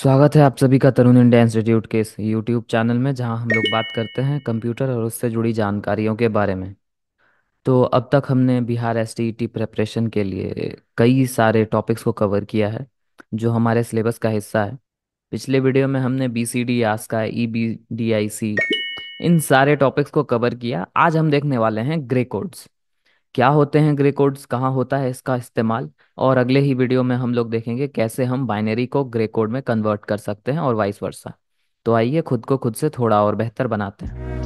स्वागत है आप सभी का तरुण इंडिया इंस्टीट्यूट के इस यूट्यूब चैनल में जहां हम लोग बात करते हैं कंप्यूटर और उससे जुड़ी जानकारियों के बारे में तो अब तक हमने बिहार एस टी प्रेपरेशन के लिए कई सारे टॉपिक्स को कवर किया है जो हमारे सिलेबस का हिस्सा है पिछले वीडियो में हमने B C D ASCII E B D I C इन सारे टॉपिक्स को कवर किया आज हम देखने वाले हैं ग्रे कोड्स क्या होते हैं ग्रे कोड्स कहाँ होता है इसका इस्तेमाल और अगले ही वीडियो में हम लोग देखेंगे कैसे हम बाइनरी को ग्रे कोड में कन्वर्ट कर सकते हैं और वाइस वर्सा तो आइए खुद को खुद से थोड़ा और बेहतर बनाते हैं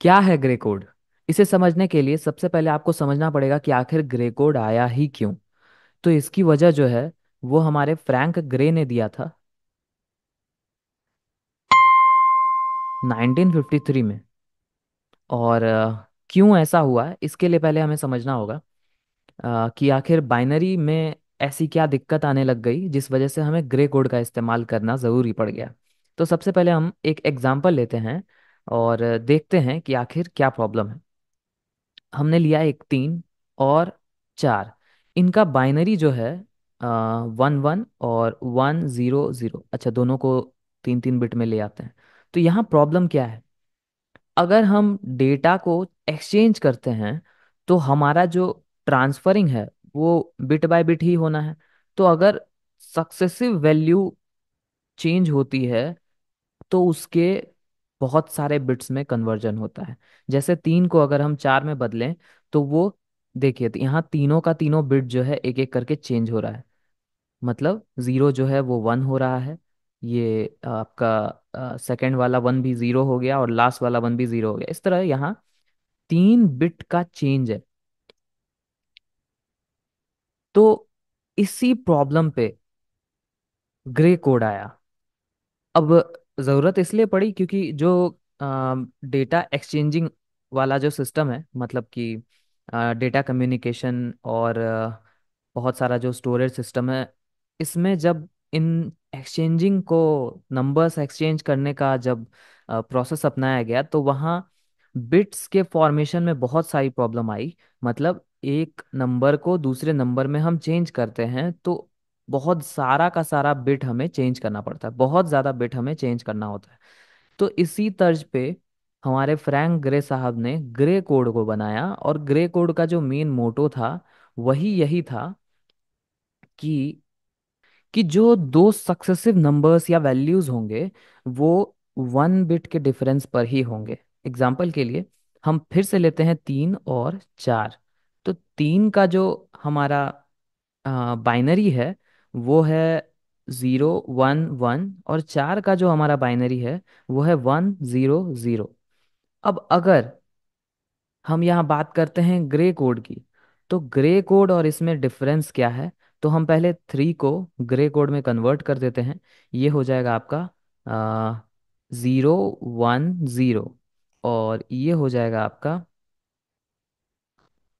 क्या है ग्रे कोड इसे समझने के लिए सबसे पहले आपको समझना पड़ेगा कि आखिर ग्रे कोड आया ही क्यों तो इसकी वजह जो है वो हमारे फ्रैंक ग्रे ने दिया था 1953 में और क्यों ऐसा हुआ इसके लिए पहले हमें समझना होगा कि आखिर बाइनरी में ऐसी क्या दिक्कत आने लग गई जिस वजह से हमें ग्रे कोड का इस्तेमाल करना ज़रूरी पड़ गया तो सबसे पहले हम एक एग्जाम्पल लेते हैं और देखते हैं कि आखिर क्या प्रॉब्लम है हमने लिया एक तीन और चार इनका बाइनरी जो है वन वन और वन जीरो जीरो अच्छा दोनों को तीन तीन बिट में ले आते हैं तो यहाँ प्रॉब्लम क्या है अगर हम डेटा को एक्सचेंज करते हैं तो हमारा जो ट्रांसफरिंग है वो बिट बाय बिट ही होना है तो अगर सक्सेसिव वैल्यू चेंज होती है तो उसके बहुत सारे बिट्स में कन्वर्जन होता है जैसे तीन को अगर हम चार में बदलें तो वो देखिए तो यहाँ तीनों का तीनों बिट जो है एक एक करके चेंज हो रहा है मतलब जीरो जो है वो वन हो रहा है ये आपका सेकंड वाला वन भी जीरो हो गया और लास्ट वाला वन भी जीरो हो गया इस तरह यहाँ तीन बिट का चेंज है तो इसी प्रॉब्लम पे ग्रे कोड आया अब ज़रूरत इसलिए पड़ी क्योंकि जो डेटा एक्सचेंजिंग वाला जो सिस्टम है मतलब कि डेटा कम्युनिकेशन और बहुत सारा जो स्टोरेज सिस्टम है इसमें जब इन एक्सचेंजिंग को नंबर्स एक्सचेंज करने का जब प्रोसेस अपनाया गया तो वहाँ बिट्स के फॉर्मेशन में बहुत सारी प्रॉब्लम आई मतलब एक नंबर को दूसरे नंबर में हम चेंज करते हैं तो बहुत सारा का सारा बिट हमें चेंज करना पड़ता है बहुत ज़्यादा बिट हमें चेंज करना होता है तो इसी तर्ज पे हमारे फ्रैंक ग्रे साहब ने ग्रे कोड को बनाया और ग्रे कोड का जो मेन मोटो था वही यही था कि कि जो दो सक्सेसिव नंबर्स या वैल्यूज होंगे वो वन बिट के डिफरेंस पर ही होंगे एग्जाम्पल के लिए हम फिर से लेते हैं तीन और चार तो तीन का जो हमारा बाइनरी है वो है ज़ीरो वन वन और चार का जो हमारा बाइनरी है वो है वन ज़ीरो ज़ीरो अब अगर हम यहाँ बात करते हैं ग्रे कोड की तो ग्रे कोड और इसमें डिफरेंस क्या है तो हम पहले थ्री को ग्रे कोड में कन्वर्ट कर देते हैं ये हो जाएगा आपका ज़ीरो वन ज़ीरो और ये हो जाएगा आपका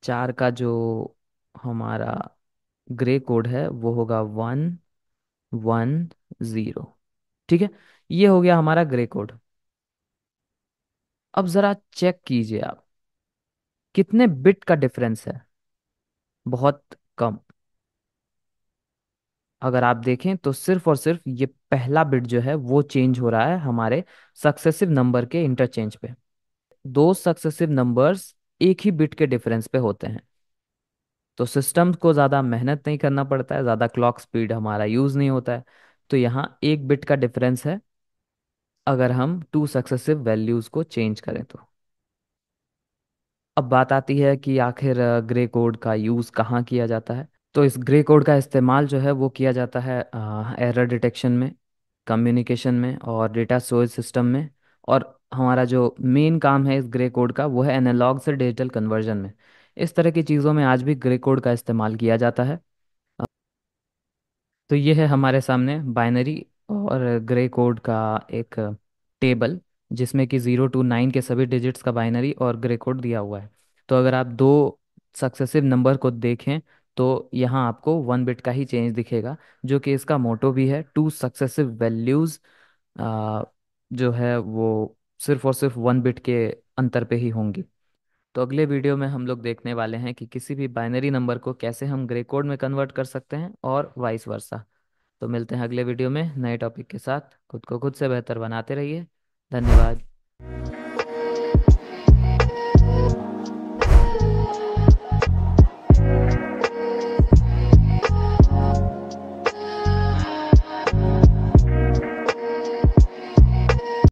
चार का जो हमारा ग्रे कोड है वो होगा वन वन ज़ीरो ठीक है ये हो गया हमारा ग्रे कोड अब जरा चेक कीजिए आप कितने बिट का डिफरेंस है बहुत कम अगर आप देखें तो सिर्फ और सिर्फ ये पहला बिट जो है वो चेंज हो रहा है हमारे सक्सेसिव नंबर के इंटरचेंज पे दो सक्सेसिव नंबर्स एक ही बिट के डिफरेंस पे होते हैं तो सिस्टम को ज़्यादा मेहनत नहीं करना पड़ता है ज़्यादा क्लॉक स्पीड हमारा यूज़ नहीं होता है तो यहाँ एक बिट का डिफरेंस है अगर हम टू सक्सेसिव वैल्यूज को चेंज करें तो अब बात आती है कि आखिर ग्रे कोड का यूज़ कहाँ किया जाता है तो इस ग्रे कोड का इस्तेमाल जो है वो किया जाता है एरर डिटेक्शन में कम्युनिकेशन में और डेटा स्टोरेज सिस्टम में और हमारा जो मेन काम है इस ग्रे कोड का वो है एनालॉग से डिजिटल कन्वर्जन में इस तरह की चीज़ों में आज भी ग्रे कोड का इस्तेमाल किया जाता है तो ये है हमारे सामने बाइनरी और ग्रे कोड का एक टेबल जिसमें कि ज़ीरो टू नाइन के सभी डिजिट्स का बाइनरी और ग्रे कोड दिया हुआ है तो अगर आप दो सक्सेसिव नंबर को देखें तो यहाँ आपको वन बिट का ही चेंज दिखेगा जो कि इसका मोटो भी है टू सक्सेसिव वैल्यूज़ जो है वो सिर्फ और सिर्फ वन बिट के अंतर पे ही होंगी तो अगले वीडियो में हम लोग देखने वाले हैं कि किसी भी बाइनरी नंबर को कैसे हम ग्रे कोड में कन्वर्ट कर सकते हैं और वाइस वर्सा तो मिलते हैं अगले वीडियो में नए टॉपिक के साथ खुद को खुद से बेहतर बनाते रहिए धन्यवाद